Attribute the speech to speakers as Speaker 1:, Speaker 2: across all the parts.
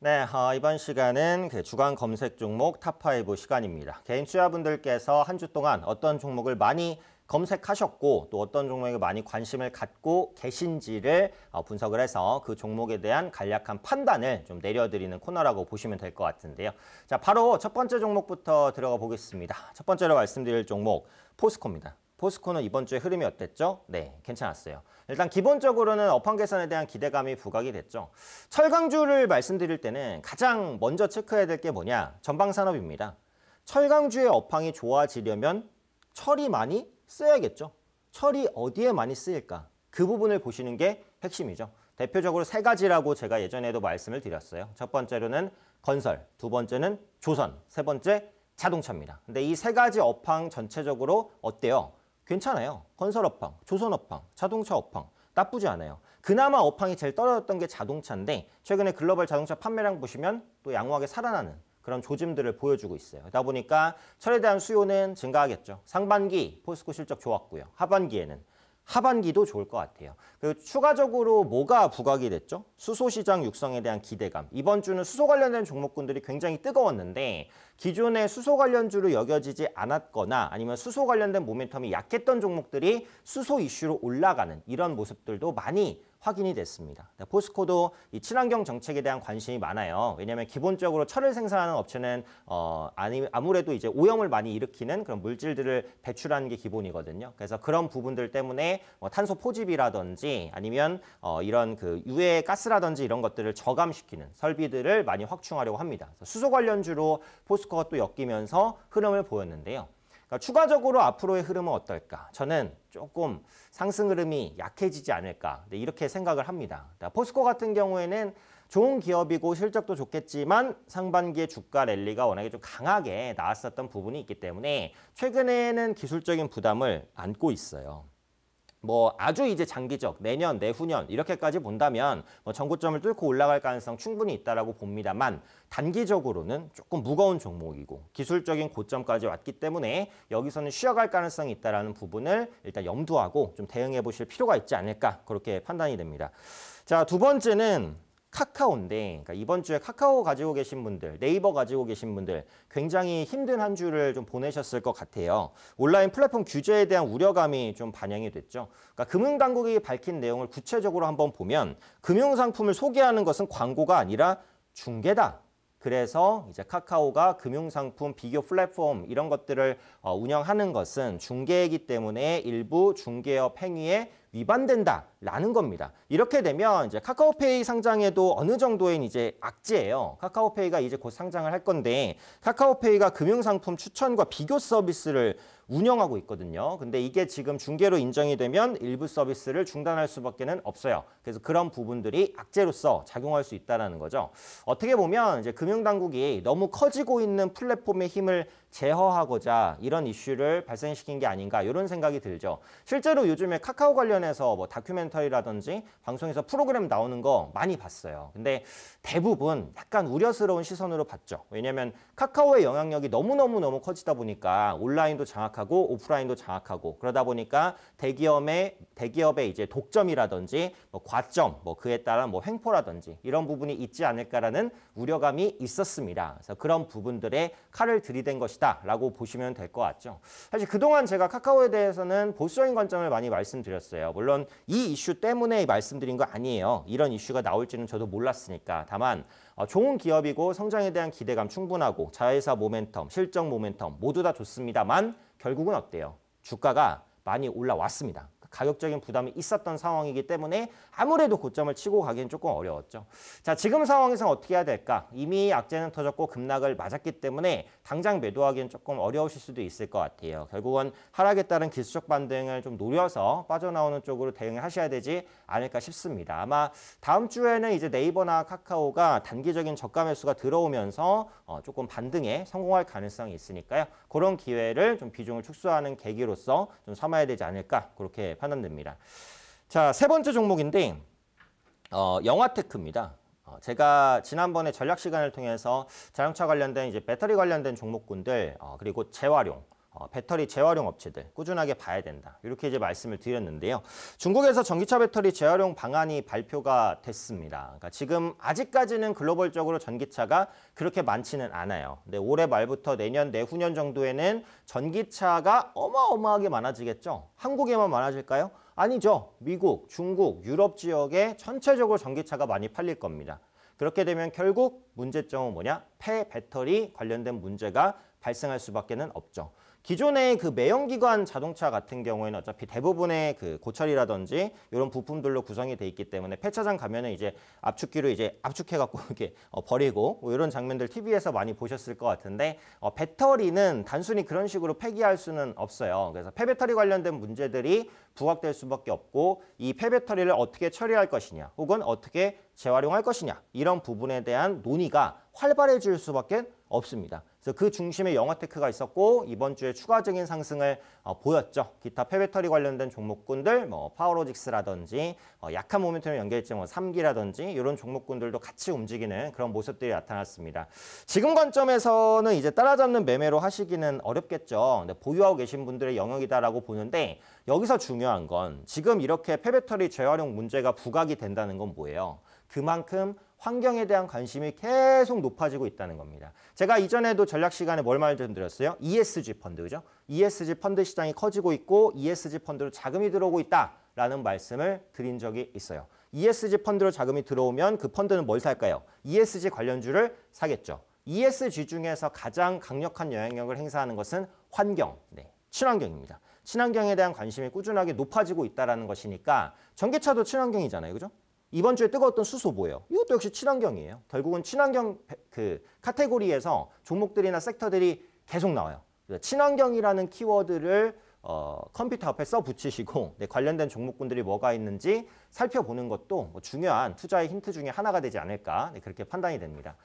Speaker 1: 네, 어, 이번 시간은 그 주간 검색 종목 탑 5 시간입니다. 개인 투자분들께서 한 주 동안 어떤 종목을 많이 검색하셨고 또 어떤 종목에 많이 관심을 갖고 계신지를 어, 분석을 해서 그 종목에 대한 간략한 판단을 좀 내려드리는 코너라고 보시면 될 것 같은데요. 자, 바로 첫 번째 종목부터 들어가 보겠습니다. 첫 번째로 말씀드릴 종목 포스코입니다. 포스코는 이번 주에 흐름이 어땠죠? 네, 괜찮았어요. 일단 기본적으로는 업황 개선에 대한 기대감이 부각이 됐죠. 철강주를 말씀드릴 때는 가장 먼저 체크해야 될 게 뭐냐? 전방산업입니다. 철강주의 업황이 좋아지려면 철이 많이 쓰여야겠죠. 철이 어디에 많이 쓰일까? 그 부분을 보시는 게 핵심이죠. 대표적으로 세 가지라고 제가 예전에도 말씀을 드렸어요. 첫 번째로는 건설, 두 번째는 조선, 세 번째 자동차입니다. 근데 이 세 가지 업황 전체적으로 어때요? 괜찮아요. 건설 업황, 조선 업황, 자동차 업황 나쁘지 않아요. 그나마 업황이 제일 떨어졌던 게 자동차인데 최근에 글로벌 자동차 판매량 보시면 또 양호하게 살아나는 그런 조짐들을 보여주고 있어요. 그러다 보니까 철에 대한 수요는 증가하겠죠. 상반기 포스코 실적 좋았고요. 하반기에는 하반기도 좋을 것 같아요. 그리고 추가적으로 뭐가 부각이 됐죠? 수소시장 육성에 대한 기대감. 이번 주는 수소 관련된 종목군들이 굉장히 뜨거웠는데 기존의 수소 관련주로 여겨지지 않았거나 아니면 수소 관련된 모멘텀이 약했던 종목들이 수소 이슈로 올라가는 이런 모습들도 많이 확인이 됐습니다. 포스코도 이 친환경 정책에 대한 관심이 많아요. 왜냐하면 기본적으로 철을 생산하는 업체는 어, 아니, 아무래도 이제 오염을 많이 일으키는 그런 물질들을 배출하는 게 기본이거든요. 그래서 그런 부분들 때문에 뭐 탄소 포집이라든지 아니면 어, 이런 그 유해 가스라든지 이런 것들을 저감시키는 설비들을 많이 확충하려고 합니다. 수소 관련주로 포스코가 또 엮이면서 흐름을 보였는데요. 그러니까 추가적으로 앞으로의 흐름은 어떨까? 저는 조금 상승 흐름이 약해지지 않을까? 네, 이렇게 생각을 합니다. 그러니까 포스코 같은 경우에는 좋은 기업이고 실적도 좋겠지만 상반기에 주가 랠리가 워낙에 좀 강하게 나왔었던 부분이 있기 때문에 최근에는 기술적인 부담을 안고 있어요. 뭐 아주 이제 장기적 내년 내후년 이렇게까지 본다면 뭐 전고점을 뚫고 올라갈 가능성 충분히 있다라고 봅니다만 단기적으로는 조금 무거운 종목이고 기술적인 고점까지 왔기 때문에 여기서는 쉬어갈 가능성이 있다라는 부분을 일단 염두하고 좀 대응해 보실 필요가 있지 않을까 그렇게 판단이 됩니다. 자, 두 번째는 카카오인데 그러니까 이번 주에 카카오 가지고 계신 분들, 네이버 가지고 계신 분들 굉장히 힘든 한 주를 좀 보내셨을 것 같아요. 온라인 플랫폼 규제에 대한 우려감이 좀 반영이 됐죠. 그러니까 금융당국이 밝힌 내용을 구체적으로 한번 보면 금융상품을 소개하는 것은 광고가 아니라 중개다. 그래서 이제 카카오가 금융상품 비교 플랫폼 이런 것들을 어, 운영하는 것은 중개이기 때문에 일부 중개업 행위에 위반된다라는 겁니다. 이렇게 되면 이제 카카오페이 상장에도 어느 정도인 이제 악재예요. 카카오페이가 이제 곧 상장을 할 건데 카카오페이가 금융상품 추천과 비교 서비스를 운영하고 있거든요. 근데 이게 지금 중개로 인정이 되면 일부 서비스를 중단할 수밖에 는 없어요. 그래서 그런 부분들이 악재로서 작용할 수 있다는 거죠. 어떻게 보면 이제 금융당국이 너무 커지고 있는 플랫폼의 힘을 제어하고자 이런 이슈를 발생시킨 게 아닌가 이런 생각이 들죠. 실제로 요즘에 카카오 관련해서 뭐 다큐멘터리라든지 방송에서 프로그램 나오는 거 많이 봤어요. 근데 대부분 약간 우려스러운 시선으로 봤죠. 왜냐하면 카카오의 영향력이 너무너무너무 커지다 보니까 온라인도 장악하고 오프라인도 장악하고 그러다 보니까 대기업의 대기업의 이제 독점이라든지 뭐 과점 뭐 그에 따라 뭐 횡포라든지 이런 부분이 있지 않을까라는 우려감이 있었습니다. 그래서 그런 부분들에 칼을 들이댄 것이 것이다 라고 보시면 될 것 같죠. 사실 그동안 제가 카카오에 대해서는 보수적인 관점을 많이 말씀드렸어요. 물론 이 이슈 때문에 말씀드린 거 아니에요. 이런 이슈가 나올지는 저도 몰랐으니까. 다만 어, 좋은 기업이고 성장에 대한 기대감 충분하고 자회사 모멘텀, 실적 모멘텀 모두 다 좋습니다만 결국은 어때요? 주가가 많이 올라왔습니다. 가격적인 부담이 있었던 상황이기 때문에 아무래도 고점을 치고 가기는 조금 어려웠죠. 자, 지금 상황에서 어떻게 해야 될까? 이미 악재는 터졌고 급락을 맞았기 때문에 당장 매도하기는 조금 어려우실 수도 있을 것 같아요. 결국은 하락에 따른 기술적 반등을 좀 노려서 빠져나오는 쪽으로 대응을 하셔야 되지 않을까 싶습니다. 아마 다음 주에는 이제 네이버나 카카오가 단기적인 저가 매수가 들어오면서 어, 조금 반등에 성공할 가능성이 있으니까요. 그런 기회를 좀 비중을 축소하는 계기로서 좀 삼아야 되지 않을까 그렇게 판단됩니다. 자, 세 번째 종목인데 어, 영화테크입니다. 어, 제가 지난번에 전략 시간을 통해서 자동차 관련된 이제 배터리 관련된 종목군들 어, 그리고 재활용 어, 배터리 재활용 업체들 꾸준하게 봐야 된다. 이렇게 이제 말씀을 드렸는데요. 중국에서 전기차 배터리 재활용 방안이 발표가 됐습니다. 그러니까 지금 아직까지는 글로벌적으로 전기차가 그렇게 많지는 않아요. 근데 올해 말부터 내년 내후년 정도에는 전기차가 어마어마하게 많아지겠죠. 한국에만 많아질까요? 아니죠. 미국, 중국, 유럽 지역에 전체적으로 전기차가 많이 팔릴 겁니다. 그렇게 되면 결국 문제점은 뭐냐? 폐배터리 관련된 문제가 발생할 수밖에 는 없죠. 기존의 그매형기관 자동차 같은 경우에는 어차피 대부분의 그 고철이라든지 이런 부품들로 구성이 돼 있기 때문에 폐차장 가면은 이제 압축기로 이제 압축해갖고 이렇게 어, 버리고 뭐 이런 장면들 TV에서 많이 보셨을 것 같은데 어, 배터리는 단순히 그런 식으로 폐기할 수는 없어요. 그래서 폐배터리 관련된 문제들이 부각될 수밖에 없고 이 폐배터리를 어떻게 처리할 것이냐 혹은 어떻게 재활용할 것이냐 이런 부분에 대한 논의가 활발해질 수밖에 없습니다. 그래서 그 중심에 영화테크가 있었고 이번 주에 추가적인 상승을 어, 보였죠. 기타 폐배터리 관련된 종목군들 뭐 파워로직스라든지 어, 약한 모멘텀에 연결했지 뭐 삼기라든지 이런 종목군들도 같이 움직이는 그런 모습들이 나타났습니다. 지금 관점에서는 이제 따라잡는 매매로 하시기는 어렵겠죠. 근데 보유하고 계신 분들의 영역이다라고 보는데 여기서 중요한 건 지금 이렇게 폐배터리 재활용 문제가 부각이 된다는 건 뭐예요? 그만큼 환경에 대한 관심이 계속 높아지고 있다는 겁니다. 제가 이전에도 전략 시간에 뭘 말씀드렸어요? ESG 펀드죠. ESG 펀드 시장이 커지고 있고 ESG 펀드로 자금이 들어오고 있다라는 말씀을 드린 적이 있어요. ESG 펀드로 자금이 들어오면 그 펀드는 뭘 살까요? ESG 관련주를 사겠죠. ESG 중에서 가장 강력한 영향력을 행사하는 것은 환경, 네, 친환경입니다. 친환경에 대한 관심이 꾸준하게 높아지고 있다는 것이니까 전기차도 친환경이잖아요. 그죠? 이번 주에 뜨거웠던 수소 뭐예 이것도 역시 친환경이에요. 결국은 친환경 그 카테고리에서 종목들이나 섹터들이 계속 나와요. 친환경이라는 키워드를 어, 컴퓨터 앞에 써 붙이시고 네, 관련된 종목군들이 뭐가 있는지 살펴보는 것도 뭐 중요한 투자의 힌트 중에 하나가 되지 않을까 네, 그렇게 판단이 됩니다.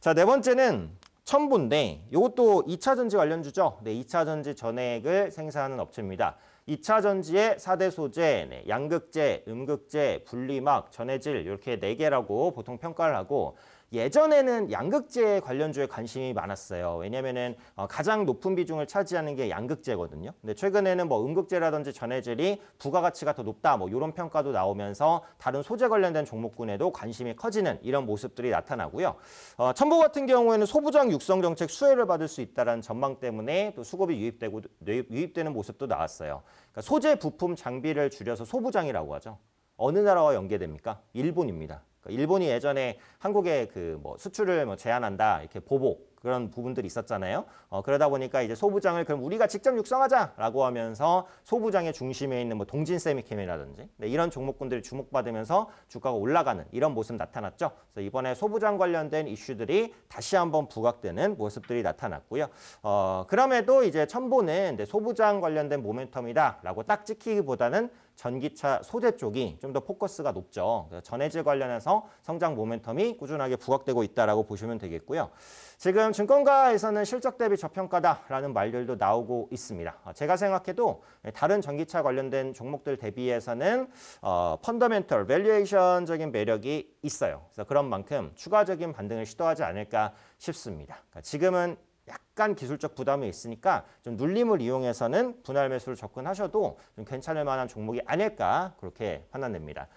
Speaker 1: 자네 번째는 첨부인데 이것도 이차전지 관련주죠. 네, 이차전지 전액을 생산하는 업체입니다. 2차 전지의 4대 소재, 네, 양극재, 음극재, 분리막, 전해질 이렇게 4개라고 보통 평가를 하고 예전에는 양극재 관련주에 관심이 많았어요. 왜냐면은 어, 가장 높은 비중을 차지하는 게 양극재거든요. 근데 최근에는 뭐 음극재라든지 전해질이 부가가치가 더 높다 뭐 이런 평가도 나오면서 다른 소재 관련된 종목군에도 관심이 커지는 이런 모습들이 나타나고요. 어, 첨보 같은 경우에는 소부장 육성 정책 수혜를 받을 수 있다는 전망 때문에 또 수급이 유입되고 네, 유입되는 모습도 나왔어요. 그러니까 소재 부품 장비를 줄여서 소부장이라고 하죠. 어느 나라와 연계됩니까? 일본입니다. 그러니까 일본이 예전에 한국의 그뭐 수출을 뭐 제한한다 이렇게 보복 그런 부분들이 있었잖아요. 어, 그러다 보니까 이제 소부장을 그럼 우리가 직접 육성하자라고 하면서 소부장의 중심에 있는 뭐 동진 세미캠이라든지 네, 이런 종목군들이 주목받으면서 주가가 올라가는 이런 모습 나타났죠. 그래서 이번에 소부장 관련된 이슈들이 다시 한번 부각되는 모습들이 나타났고요. 어, 그럼에도 이제 첨보는 소부장 관련된 모멘텀이다라고 딱 찍히기보다는 전기차 소재 쪽이 좀 더 포커스가 높죠. 전해질 관련해서 성장 모멘텀이 꾸준하게 부각되고 있다라고 보시면 되겠고요. 지금 증권가에서는 실적 대비 저평가다라는 말들도 나오고 있습니다. 어, 제가 생각해도 다른 전기차 관련된 종목들 대비해서는 어, 펀더멘털, 밸류에이션적인 매력이 있어요. 그래서 그런 만큼 추가적인 반등을 시도하지 않을까 싶습니다. 그러니까 지금은 약간 기술적 부담이 있으니까 좀 눌림을 이용해서는 분할 매수를 접근하셔도 좀 괜찮을 만한 종목이 아닐까 그렇게 판단됩니다.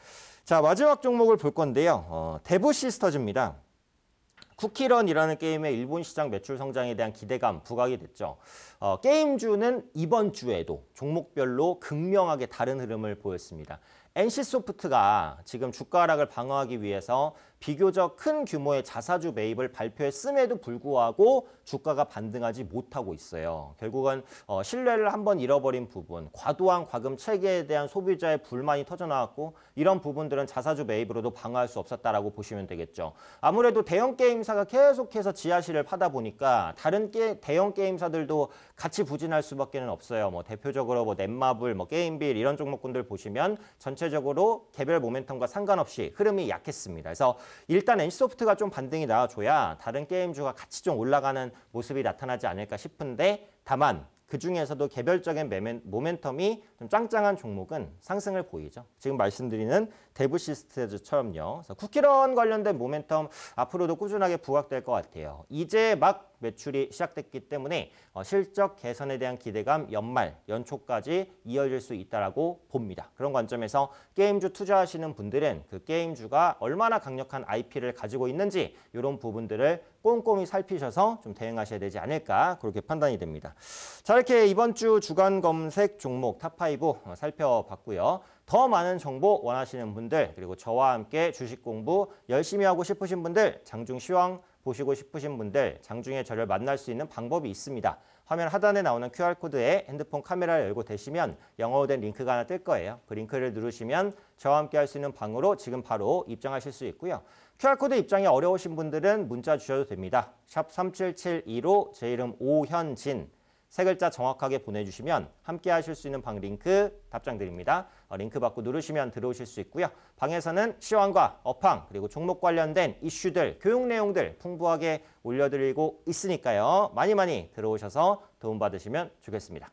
Speaker 1: 자 마지막 종목을 볼 건데요. 어, 데브 시스터즈입니다. 쿠키런이라는 게임의 일본 시장 매출 성장에 대한 기대감 부각이 됐죠. 어, 게임주는 이번 주에도 종목별로 극명하게 다른 흐름을 보였습니다. NC소프트가 지금 주가 하락을 방어하기 위해서 비교적 큰 규모의 자사주 매입을 발표했음에도 불구하고 주가가 반등하지 못하고 있어요. 결국은 어, 신뢰를 한번 잃어버린 부분, 과도한 과금 체계에 대한 소비자의 불만이 터져나왔고 이런 부분들은 자사주 매입으로도 방어할 수 없었다라고 보시면 되겠죠. 아무래도 대형 게임사가 계속해서 지하실을 파다 보니까 다른 게, 대형 게임사들도 같이 부진할 수밖에 는 없어요. 뭐 대표적으로 뭐 넷마블, 뭐 게임빌 이런 종목군들 보시면 전체적으로 개별 모멘텀과 상관없이 흐름이 약했습니다. 그래서 일단 NC소프트가 좀 반등이 나와줘야 다른 게임주가 같이 좀 올라가는 모습이 나타나지 않을까 싶은데 다만 그중에서도 개별적인 매멘, 모멘텀이 좀 짱짱한 종목은 상승을 보이죠. 지금 말씀드리는 대부 시스템즈처럼요. 쿠키런 관련된 모멘텀 앞으로도 꾸준하게 부각될 것 같아요. 이제 막 매출이 시작됐기 때문에 어, 실적 개선에 대한 기대감 연말, 연초까지 이어질 수 있다라고 봅니다. 그런 관점에서 게임주 투자하시는 분들은 그 게임주가 얼마나 강력한 IP를 가지고 있는지 이런 부분들을 꼼꼼히 살피셔서 좀 대응하셔야 되지 않을까 그렇게 판단이 됩니다. 자 이렇게 이번 주 주간 검색 종목 탑5 어, 살펴봤고요. 더 많은 정보 원하시는 분들 그리고 저와 함께 주식 공부 열심히 하고 싶으신 분들 장중 시황 보시고 싶으신 분들 장중에 저를 만날 수 있는 방법이 있습니다. 화면 하단에 나오는 QR코드에 핸드폰 카메라를 열고 대시면 영어로 된 링크가 하나 뜰 거예요. 그 링크를 누르시면 저와 함께 할 수 있는 방으로 지금 바로 입장하실 수 있고요. QR코드 입장이 어려우신 분들은 문자 주셔도 됩니다. 샵 3772로 제 이름 오현진 세 글자 정확하게 보내주시면 함께 하실 수 있는 방 링크 답장 드립니다. 어, 링크 받고 누르시면 들어오실 수 있고요. 방에서는 시황과 업황 그리고 종목 관련된 이슈들, 교육 내용들 풍부하게 올려드리고 있으니까요. 많이 많이 들어오셔서 도움받으시면 좋겠습니다.